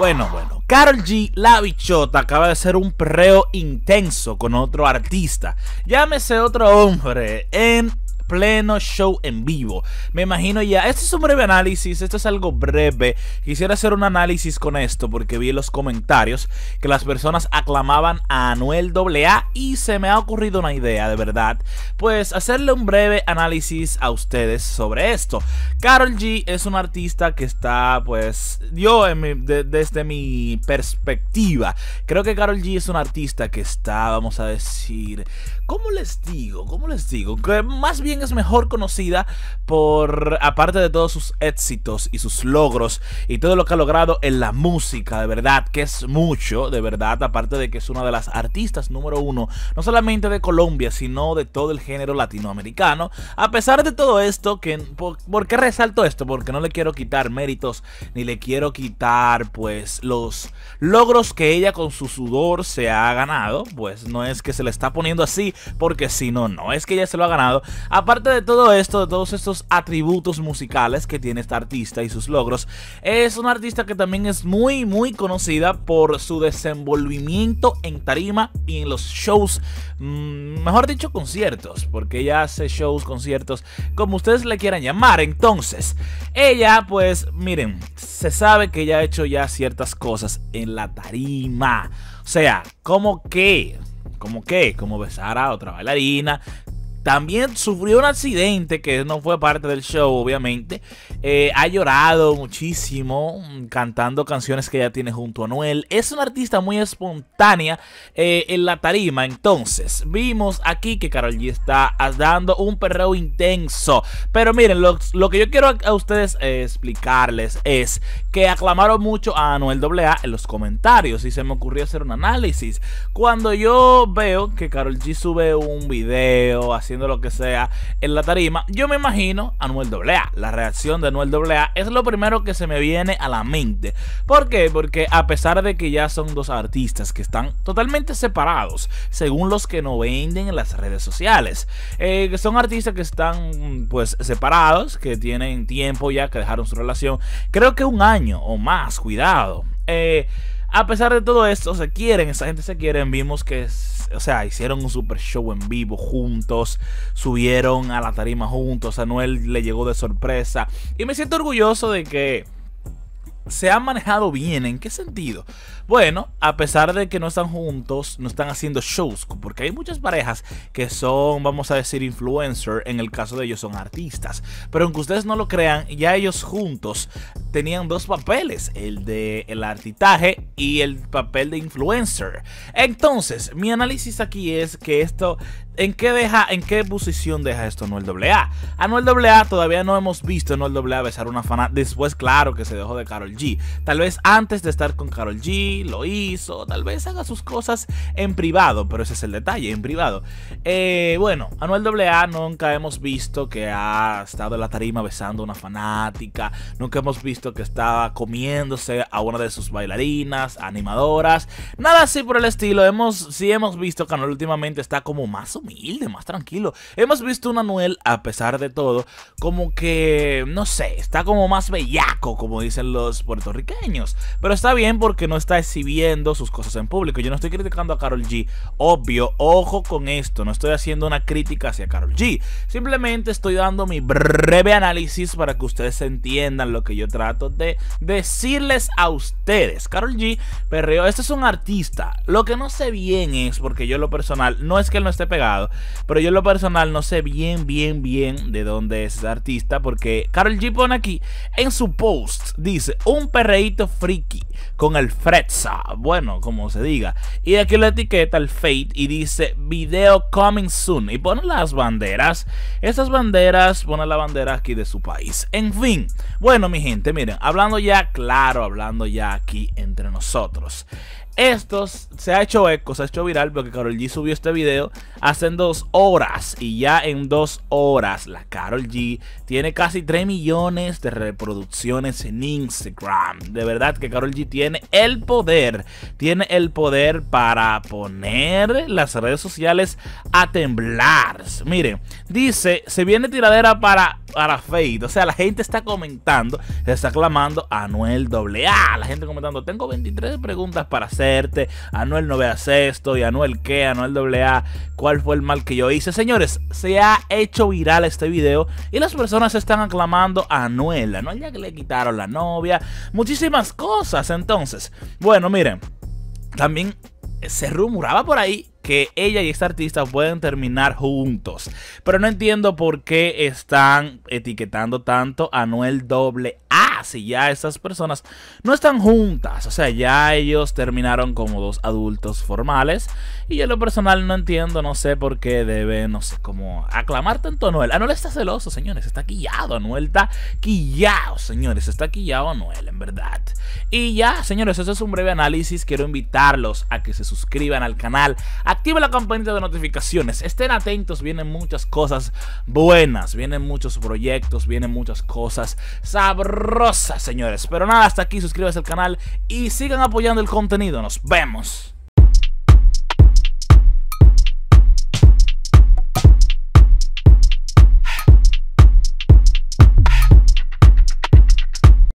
Bueno, bueno. Carl G, la bichota, acaba de hacer un perreo intenso con otro artista. Llámese otro hombre en pleno show en vivo. Me imagino ya, este es un breve análisis, esto es algo breve. Quisiera hacer un análisis con esto porque vi en los comentarios que las personas aclamaban a Anuel AA y se me ha ocurrido una idea, de verdad. Pues hacerle un breve análisis a ustedes sobre esto. Carol G es un artista que está, pues, yo desde mi perspectiva, creo que Carol G es un artista que está, vamos a decir, ¿cómo les digo? ¿Cómo les digo? Que más bien es mejor conocida por, aparte de todos sus éxitos y sus logros y todo lo que ha logrado en la música, de verdad, que es mucho, de verdad, aparte de que es una de las artistas número uno, no solamente de Colombia, sino de todo el género latinoamericano. A pesar de todo esto, que, ¿por, qué resalto esto? Porque no le quiero quitar méritos, ni le quiero quitar, pues, los logros que ella con su sudor se ha ganado, pues no es que se le está poniendo así, porque si no, no, es que ella se lo ha ganado aparte de todo esto, de todos estos atributos musicales que tiene esta artista y sus logros, es una artista que también es muy, muy conocida por su desenvolvimiento en tarima y en los shows, mm, mejor dicho, conciertos, porque ella hace shows, conciertos, como ustedes le quieran llamar. Entonces, ella, pues, miren, se sabe que ella ha hecho ya ciertas cosas en la tarima. O sea, como que como que, como besar a otra bailarina, también sufrió un accidente que no fue parte del show, obviamente. Eh, ha llorado muchísimo mm, cantando canciones que ya tiene junto a Noel. Es una artista muy espontánea eh, en la tarima. Entonces, vimos aquí que Carol G está dando un perreo intenso. Pero miren, lo, que yo quiero a ustedes eh, explicarles es que aclamaron mucho a Noel AA en los comentarios y se me ocurrió hacer un análisis. Cuando yo veo que Carol G sube un video así haciendo lo que sea en la tarima, yo me imagino a Noel a La reacción de Noel a es lo primero que se me viene a la mente. ¿Por qué? Porque a pesar de que ya son dos artistas que están totalmente separados, según los que no venden en las redes sociales, eh, son artistas que están pues separados, que tienen tiempo ya, que dejaron su relación, creo que un año o más, cuidado. Eh, a pesar de todo esto, se quieren, esa gente se quieren. Vimos que, o sea, hicieron un super show en vivo juntos, subieron a la tarima juntos. A Noel le llegó de sorpresa. Y me siento orgulloso de que se han manejado bien. ¿En qué sentido? Bueno, a pesar de que no están juntos, no están haciendo shows, porque hay muchas parejas que son, vamos a decir, influencer, en el caso de ellos son artistas. Pero aunque ustedes no lo crean, ya ellos juntos tenían dos papeles, el de el artitaje y el papel de influencer. Entonces, mi análisis aquí es que esto ¿En qué, deja, ¿En qué posición deja esto Anuel AA? Anuel AA todavía no hemos visto a Anuel AA besar una fanática. Después, claro que se dejó de Carol G. Tal vez antes de estar con Carol G lo hizo. Tal vez haga sus cosas en privado. Pero ese es el detalle, en privado. Eh, bueno, Anuel AA nunca hemos visto que ha estado en la tarima besando a una fanática. Nunca hemos visto que estaba comiéndose a una de sus bailarinas, animadoras. Nada así por el estilo. Hemos, sí hemos visto que Anuel últimamente está como más o menos humilde, más tranquilo. Hemos visto un Anuel, a pesar de todo, como que, no sé, está como más bellaco, como dicen los puertorriqueños. Pero está bien porque no está exhibiendo sus cosas en público. Yo no estoy criticando a Carol G. Obvio, ojo con esto, no estoy haciendo una crítica hacia Carol G. Simplemente estoy dando mi breve análisis para que ustedes entiendan lo que yo trato de decirles a ustedes. Carol G, perreo, este es un artista. Lo que no sé bien es, porque yo lo personal, no es que él no esté pegado pero yo lo personal no sé bien, bien, bien de dónde es ese artista. Porque Carol G pone aquí en su post, dice, un perreíto freaky con el Fretza. Bueno, como se diga. Y aquí la etiqueta, el Fate, y dice, video coming soon. Y pone las banderas. Esas banderas, pone la bandera aquí de su país. En fin, bueno mi gente, miren, hablando ya claro, hablando ya aquí entre nosotros. Estos se ha hecho eco, se ha hecho viral porque Carol G subió este video hace dos horas y ya en dos horas la Carol G tiene casi 3 millones de reproducciones en Instagram. De verdad que Carol G tiene el poder, tiene el poder para poner las redes sociales a temblar. Miren, dice, se viene tiradera para para la O sea, la gente está comentando, se está clamando Anuel AA. La gente comentando, tengo 23 preguntas para hacerte. Anuel no veas esto. Y Anuel qué, Anuel AA. ¿Cuál fue el mal que yo hice? Señores, se ha hecho viral este video y las personas están aclamando a Anuel. Anuel ya que le quitaron la novia. Muchísimas cosas. Entonces, bueno, miren. También se rumoraba por ahí que ella y esta artista pueden terminar juntos. Pero no entiendo por qué están etiquetando tanto a Noel Doble A si ya esas personas no están juntas. O sea, ya ellos terminaron como dos adultos formales. Y yo en lo personal no entiendo, no sé por qué debe, no sé, como aclamar tanto a Noel. Noel está celoso, señores. Está quillado. Anuel está quillado, señores. Está quillado Anuel, en verdad. Y ya, señores, eso es un breve análisis. Quiero invitarlos a que se suscriban al canal. Activen la campanita de notificaciones. Estén atentos. Vienen muchas cosas buenas. Vienen muchos proyectos. Vienen muchas cosas sabrosas señores. Pero nada, hasta aquí, suscríbase al canal y sigan apoyando el contenido. Nos vemos.